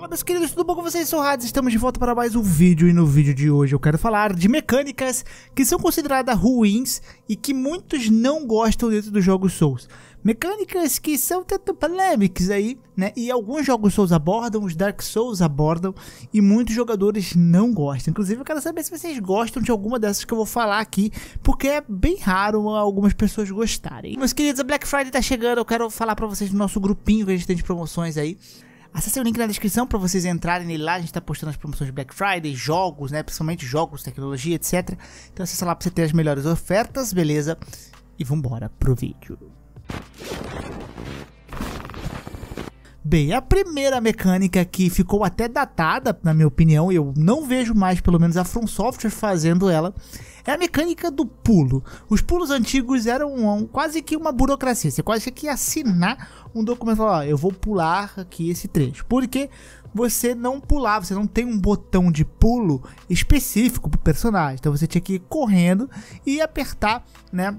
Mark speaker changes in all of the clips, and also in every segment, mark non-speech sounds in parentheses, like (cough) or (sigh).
Speaker 1: Fala meus queridos, tudo bom com vocês? Sou Hades, estamos de volta para mais um vídeo e no vídeo de hoje eu quero falar de mecânicas que são consideradas ruins e que muitos não gostam dentro dos jogos Souls. Mecânicas que são tanto polêmicas aí, né? E alguns jogos Souls abordam, os Dark Souls abordam e muitos jogadores não gostam. Inclusive eu quero saber se vocês gostam de alguma dessas que eu vou falar aqui, porque é bem raro algumas pessoas gostarem. Meus queridos, a Black Friday tá chegando, eu quero falar para vocês do nosso grupinho que a gente tem de promoções aí. Acesse o link na descrição para vocês entrarem nele lá. A gente está postando as promoções de Black Friday, jogos, né? Principalmente jogos, tecnologia, etc. Então acessa lá para você ter as melhores ofertas, beleza? E vambora pro vídeo. Bem, a primeira mecânica que ficou até datada, na minha opinião, eu não vejo mais, pelo menos a From Software fazendo ela, é a mecânica do pulo. Os pulos antigos eram um, quase que uma burocracia, você quase que assinar um documento, falar, ó, eu vou pular aqui esse trecho. Porque você não pulava, você não tem um botão de pulo específico pro personagem. Então você tinha que ir correndo e apertar, né,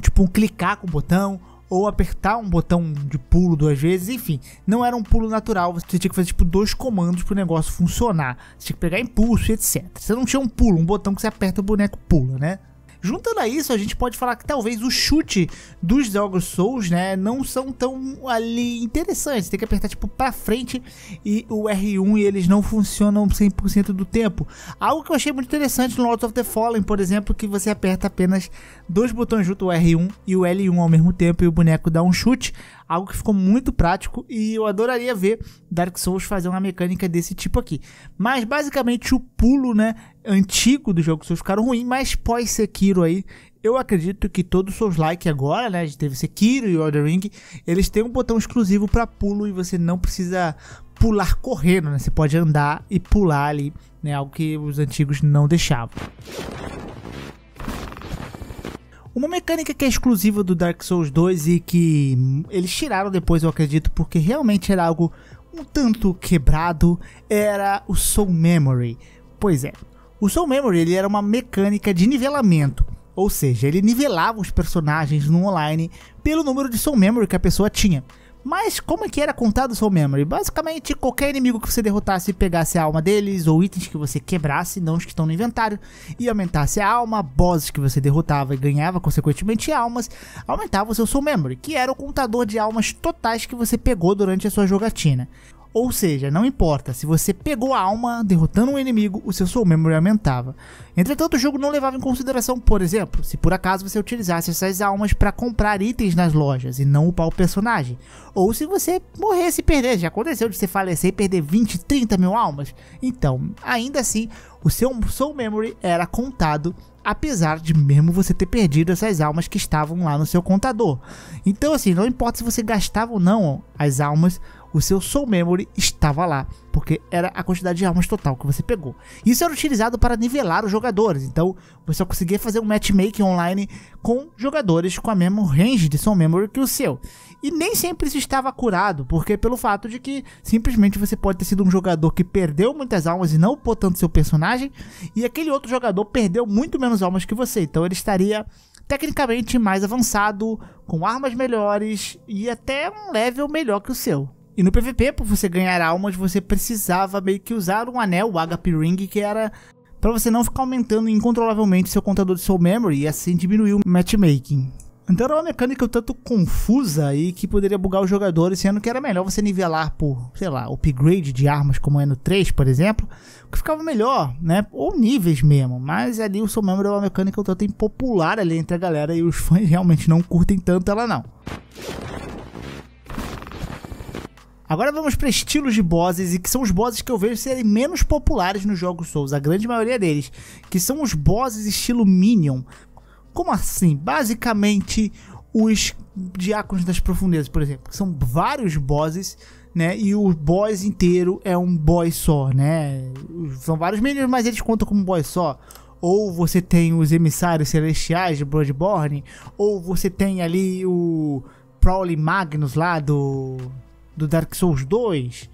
Speaker 1: tipo um clicar com o botão ou apertar um botão de pulo duas vezes, enfim, não era um pulo natural, você tinha que fazer tipo dois comandos pro negócio funcionar, você tinha que pegar impulso, etc. Você não tinha um pulo, um botão que você aperta o boneco pula, né? Juntando a isso, a gente pode falar que talvez o chute dos Dark Souls, né, não são tão ali interessantes. Tem que apertar tipo para frente e o R1 e eles não funcionam 100% do tempo. Algo que eu achei muito interessante no Lords of the Fallen, por exemplo, que você aperta apenas dois botões junto, o R1 e o L1 ao mesmo tempo e o boneco dá um chute algo que ficou muito prático e eu adoraria ver Dark Souls fazer uma mecânica desse tipo aqui. Mas basicamente o pulo, né, antigo do jogo Souls ficaram ruim, mas pós Sekiro aí, eu acredito que todos os Souls like agora, né, teve Sekiro e Elden Ring, eles têm um botão exclusivo para pulo e você não precisa pular correndo, né? Você pode andar e pular ali, né, algo que os antigos não deixavam. Uma mecânica que é exclusiva do Dark Souls 2 e que eles tiraram depois, eu acredito, porque realmente era algo um tanto quebrado, era o Soul Memory. Pois é, o Soul Memory ele era uma mecânica de nivelamento, ou seja, ele nivelava os personagens no online pelo número de Soul Memory que a pessoa tinha. Mas como é que era contado Soul Memory? Basicamente, qualquer inimigo que você derrotasse e pegasse a alma deles, ou itens que você quebrasse, não os que estão no inventário, e aumentasse a alma, bosses que você derrotava e ganhava consequentemente almas, aumentava o seu Soul Memory, que era o contador de almas totais que você pegou durante a sua jogatina. Ou seja, não importa, se você pegou a alma derrotando um inimigo, o seu soul memory aumentava. Entretanto, o jogo não levava em consideração, por exemplo, se por acaso você utilizasse essas almas para comprar itens nas lojas e não upar o personagem, ou se você morresse e perdesse, já aconteceu de você falecer e perder 20, 30 mil almas. Então, ainda assim, o seu soul memory era contado apesar de mesmo você ter perdido essas almas que estavam lá no seu contador. Então assim, não importa se você gastava ou não as almas, o seu Soul Memory estava lá, porque era a quantidade de almas total que você pegou. Isso era utilizado para nivelar os jogadores, então você só conseguia fazer um matchmaking online com jogadores com a mesma range de Soul Memory que o seu. E nem sempre isso estava curado, porque pelo fato de que simplesmente você pode ter sido um jogador que perdeu muitas almas e não upou tanto seu personagem, e aquele outro jogador perdeu muito menos almas que você, então ele estaria tecnicamente mais avançado, com armas melhores e até um level melhor que o seu. E no PVP, para você ganhar almas, você precisava meio que usar um anel, o HP Ring, que era para você não ficar aumentando incontrolavelmente seu contador de soul memory e assim diminuir o matchmaking. Então era uma mecânica um tanto confusa e que poderia bugar os jogadores, sendo que era melhor você nivelar por, sei lá, upgrade de armas como é no 3, por exemplo, que ficava melhor, né? Ou níveis mesmo, mas ali o Soul Memory é uma mecânica um tanto impopular ali entre a galera e os fãs realmente não curtem tanto ela não. Agora vamos para estilos de bosses e que são os bosses que eu vejo serem menos populares nos jogos Souls, a grande maioria deles, que são os bosses estilo Minion. Como assim? Basicamente os Diáconos das Profundezas, por exemplo, são vários bosses né? E o boss inteiro é um boss só, né? São vários minions, mas eles contam como um boss só. Ou você tem os emissários celestiais de Bloodborne, ou você tem ali o Prowley Magnus lá do do Dark Souls 2.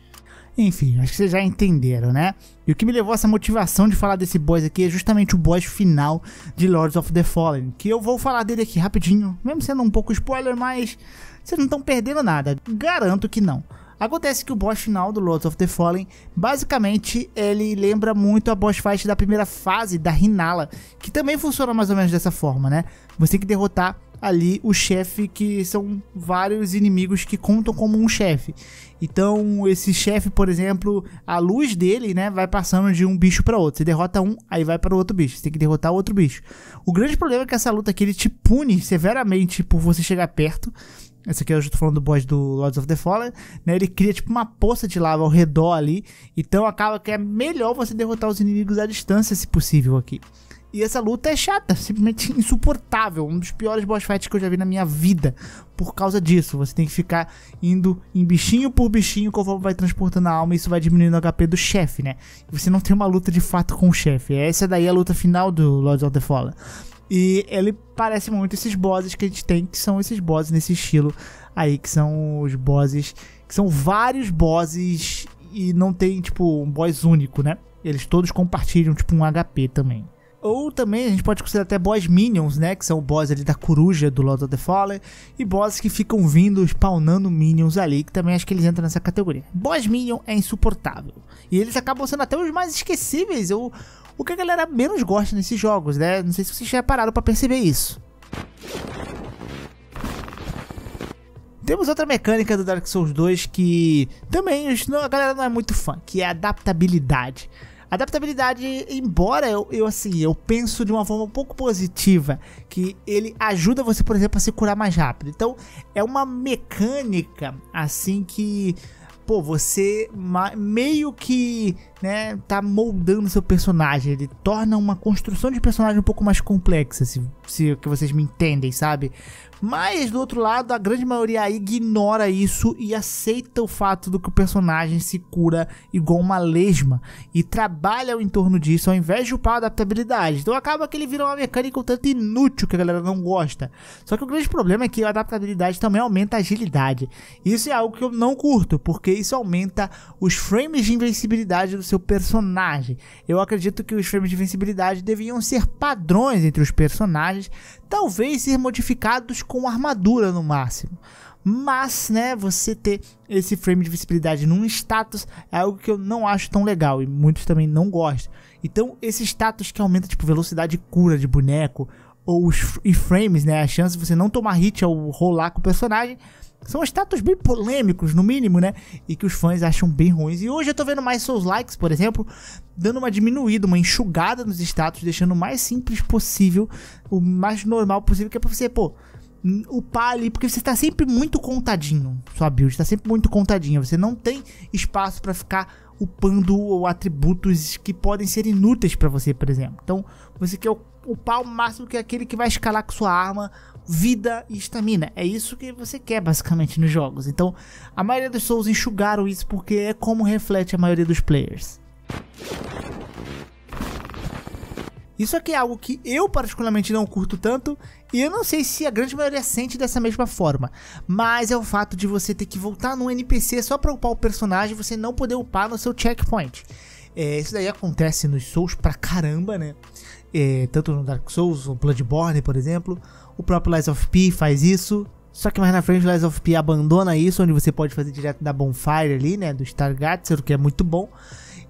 Speaker 1: Enfim, acho que vocês já entenderam, né? E o que me levou a essa motivação de falar desse boss aqui é justamente o boss final de Lords of the Fallen, que eu vou falar dele aqui rapidinho, mesmo sendo um pouco spoiler, mas vocês não estão perdendo nada, garanto que não. Acontece que o boss final do Lords of the Fallen, basicamente, ele lembra muito a boss fight da primeira fase da Rinala, que também funciona mais ou menos dessa forma, né? Você tem que derrotar ali o chefe que são vários inimigos que contam como um chefe. Então, esse chefe, por exemplo, a luz dele, né, vai passando de um bicho para outro. Você derrota um, aí vai para outro bicho. Você tem que derrotar outro bicho. O grande problema é que essa luta aqui ele te pune severamente por você chegar perto. Essa aqui eu já tô falando do boss do Lords of the Fallen, né? Ele cria tipo uma poça de lava ao redor ali. Então acaba que é melhor você derrotar os inimigos à distância, se possível, aqui. E essa luta é chata, simplesmente (laughs) insuportável. Um dos piores boss fights que eu já vi na minha vida. Por causa disso, você tem que ficar indo em bichinho por bichinho conforme vai transportando a alma. E isso vai diminuindo o HP do chefe, né? E você não tem uma luta de fato com o chefe. Essa daí é a luta final do Lords of the Fallen. E ele parece muito esses bosses que a gente tem, que são esses bosses nesse estilo aí, que são os bosses. que são vários bosses e não tem, tipo, um boss único, né? Eles todos compartilham, tipo, um HP também. Ou também a gente pode considerar até boss minions, né? Que são o boss ali da coruja do Lord of the Fallen. E bosses que ficam vindo, spawnando minions ali, que também acho que eles entram nessa categoria. Boss minion é insuportável. E eles acabam sendo até os mais esquecíveis, ou o que a galera menos gosta nesses jogos, né? Não sei se vocês já pararam pra perceber isso. Temos outra mecânica do Dark Souls 2 que também a galera não é muito fã, que é a adaptabilidade. Adaptabilidade, embora eu, eu assim, eu penso de uma forma um pouco positiva, que ele ajuda você, por exemplo, a se curar mais rápido. Então, é uma mecânica assim que pô, você meio que, né, tá moldando seu personagem. Ele torna uma construção de personagem um pouco mais complexa, se, se que vocês me entendem, sabe? Mas, do outro lado, a grande maioria ignora isso e aceita o fato do que o personagem se cura igual uma lesma e trabalha em torno disso ao invés de upar a adaptabilidade. Então acaba que ele vira uma mecânica um tanto inútil que a galera não gosta. Só que o grande problema é que a adaptabilidade também aumenta a agilidade. Isso é algo que eu não curto, porque isso aumenta os frames de invencibilidade do seu personagem. Eu acredito que os frames de invencibilidade deviam ser padrões entre os personagens, talvez ser modificados com armadura no máximo. Mas, né, você ter esse frame de visibilidade num status é algo que eu não acho tão legal e muitos também não gostam. Então, esse status que aumenta tipo velocidade cura de boneco ou os e frames, né, a chance de você não tomar hit ao rolar com o personagem, são status bem polêmicos, no mínimo, né? E que os fãs acham bem ruins. E hoje eu tô vendo mais seus likes, por exemplo, dando uma diminuída, uma enxugada nos status, deixando o mais simples possível, o mais normal possível, que é pra você, pô, upar ali, porque você tá sempre muito contadinho. Sua build tá sempre muito contadinha. Você não tem espaço para ficar upando ou atributos que podem ser inúteis para você, por exemplo. Então, você quer upar o máximo que é aquele que vai escalar com sua arma vida e estamina. É isso que você quer basicamente nos jogos. Então, a maioria dos Souls enxugaram isso porque é como reflete a maioria dos players. Isso aqui é algo que eu particularmente não curto tanto, e eu não sei se a grande maioria sente dessa mesma forma, mas é o fato de você ter que voltar num NPC só pra upar o personagem e você não poder upar no seu checkpoint. É, isso daí acontece nos Souls pra caramba, né? É, tanto no Dark Souls, no Bloodborne, por exemplo, o próprio Lies of P faz isso. Só que mais na frente, Lies of P abandona isso, onde você pode fazer direto da Bonfire ali, né? Do o que é muito bom.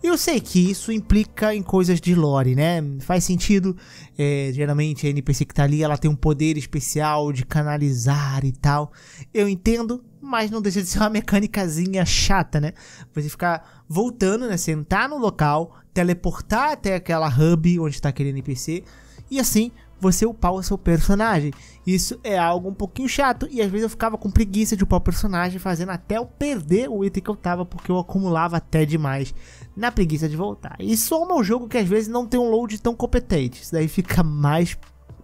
Speaker 1: Eu sei que isso implica em coisas de lore, né? Faz sentido. É, geralmente a NPC que tá ali, ela tem um poder especial de canalizar e tal. Eu entendo, mas não deixa de ser uma (laughs) mecânicazinha chata, né? Você ficar voltando, né? Sentar no local, teleportar até aquela hub onde está aquele NPC e assim você upar o seu personagem. Isso é algo um pouquinho chato e às vezes eu ficava com preguiça de upar o personagem, fazendo até eu perder o item que eu tava, porque eu acumulava até demais na preguiça de voltar. Isso é um jogo que às vezes não tem um load tão competente, isso daí fica mais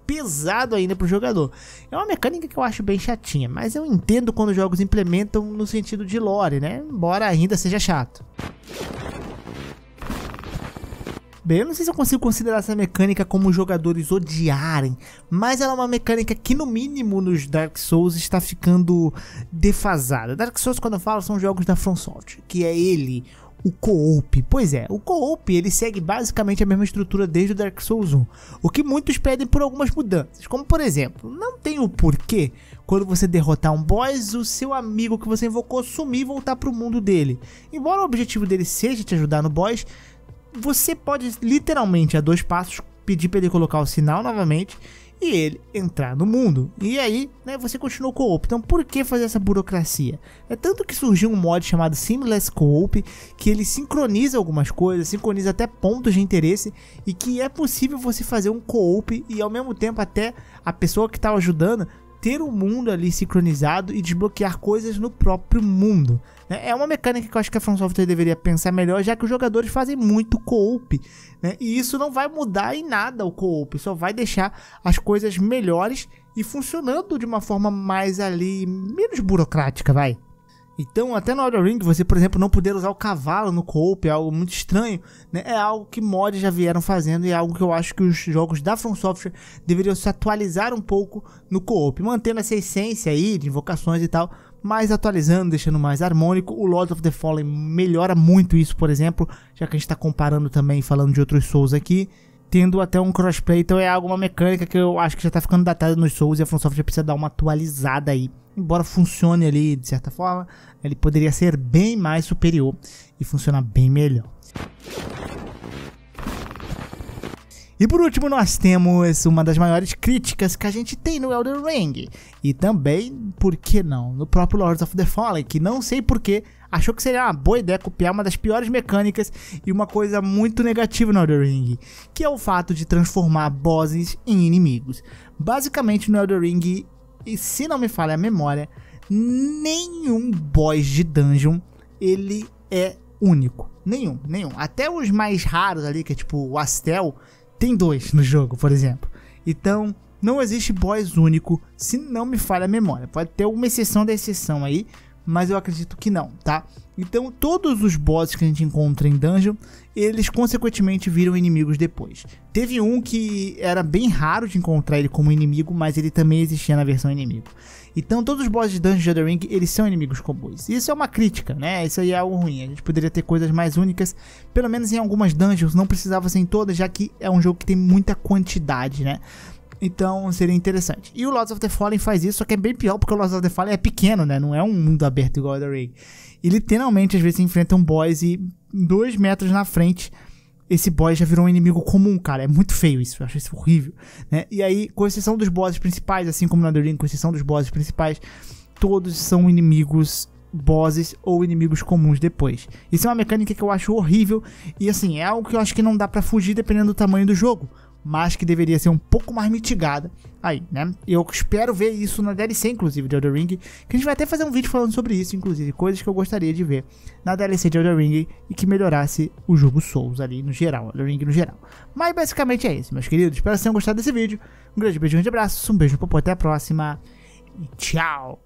Speaker 1: pesado ainda pro jogador. É uma mecânica que eu acho bem chatinha, mas eu entendo quando jogos implementam no sentido de lore, né? Embora ainda seja chato bem. Eu não sei se eu consigo considerar essa mecânica como jogadores odiarem, mas ela é uma mecânica que, no mínimo, nos Dark Souls está ficando defasada. Dark Souls, quando eu falo, são jogos da FromSoft, que é ele, o co-op. Pois é, o co-op ele segue basicamente a mesma estrutura desde o Dark Souls 1, o que muitos pedem por algumas mudanças, como por exemplo, não tem o porquê quando você derrotar um boss, o seu amigo que você invocou sumir e voltar para o mundo dele. Embora o objetivo dele seja te ajudar no boss, você pode literalmente a dois passos pedir para ele colocar o sinal novamente e ele entrar no mundo. E aí, né, você continuou co-op. Então, por que fazer essa burocracia? É tanto que surgiu um mod chamado Seamless Co-op, que ele sincroniza algumas coisas, sincroniza até pontos de interesse e que é possível você fazer um co-op e ao mesmo tempo até a pessoa que está ajudando ter o mundo ali sincronizado e desbloquear coisas no próprio mundo. Né? É uma mecânica que eu acho que a From Software deveria pensar melhor, já que os jogadores fazem muito co-op. Né? E isso não vai mudar em nada o co-op, só vai deixar as coisas melhores e funcionando de uma forma mais ali, menos burocrática, vai. Então, até no Outer Ring, você, por exemplo, não poder usar o cavalo no co-op é algo muito estranho, né? É algo que mods já vieram fazendo e é algo que eu acho que os jogos da From Software deveriam se atualizar um pouco no co-op, mantendo essa essência aí de invocações e tal, mas atualizando, deixando mais harmônico. O Lord of the Fallen melhora muito isso, por exemplo, já que a gente está comparando também, falando de outros Souls aqui tendo até um crossplay, então é alguma mecânica que eu acho que já tá ficando datada nos Souls e a FromSoft já precisa dar uma atualizada aí. Embora funcione ali de certa forma, ele poderia ser bem mais superior e funcionar bem melhor. E por último, nós temos uma das maiores críticas que a gente tem no Elden Ring. E também, por que não, no próprio Lords of the Fallen, que não sei porquê achou que seria uma boa ideia copiar uma das piores mecânicas e uma coisa muito negativa no Elden Ring, que é o fato de transformar bosses em inimigos. Basicamente no Elden Ring, e se não me falha a memória, nenhum boss de dungeon ele é único. Nenhum, nenhum. Até os mais raros ali, que é tipo o Astel, tem dois no jogo, por exemplo. Então, não existe boss único, se não me falha a memória. Pode ter uma exceção da exceção aí, mas eu acredito que não, tá? Então todos os bosses que a gente encontra em dungeon, eles consequentemente viram inimigos depois. Teve um que era bem raro de encontrar ele como inimigo, mas ele também existia na versão inimigo. Então todos os bosses de Dungeon de the Ring, eles são inimigos comuns. Isso é uma crítica, né? Isso aí é algo ruim. A gente poderia ter coisas mais únicas, pelo menos em algumas dungeons, não precisava ser em todas, já que é um jogo que tem muita quantidade, né? Então seria interessante. E o Lords of the Fallen faz isso, só que é bem pior porque o Lords of the Fallen é pequeno, né? Não é um mundo aberto igual o The Ray. E literalmente às vezes enfrenta um boss e dois metros na frente esse boss já virou um inimigo comum, cara. É muito feio isso, eu acho isso horrível. Né? E aí, com exceção dos bosses principais, assim como na The Ring, com exceção dos bosses principais, todos são inimigos bosses ou inimigos comuns depois. Isso é uma mecânica que eu acho horrível e assim, é algo que eu acho que não dá para fugir dependendo do tamanho do jogo mas que deveria ser um pouco mais mitigada aí, né? Eu espero ver isso na DLC, inclusive, de Elden Ring, que a gente vai até fazer um vídeo falando sobre isso, inclusive, coisas que eu gostaria de ver na DLC de Elden Ring e que melhorasse o jogo Souls ali no geral, Elden Ring no geral. Mas basicamente é isso, meus queridos. Espero que vocês tenham gostado desse vídeo. Um grande beijo, um grande abraço, um beijo, popô, até a próxima e tchau!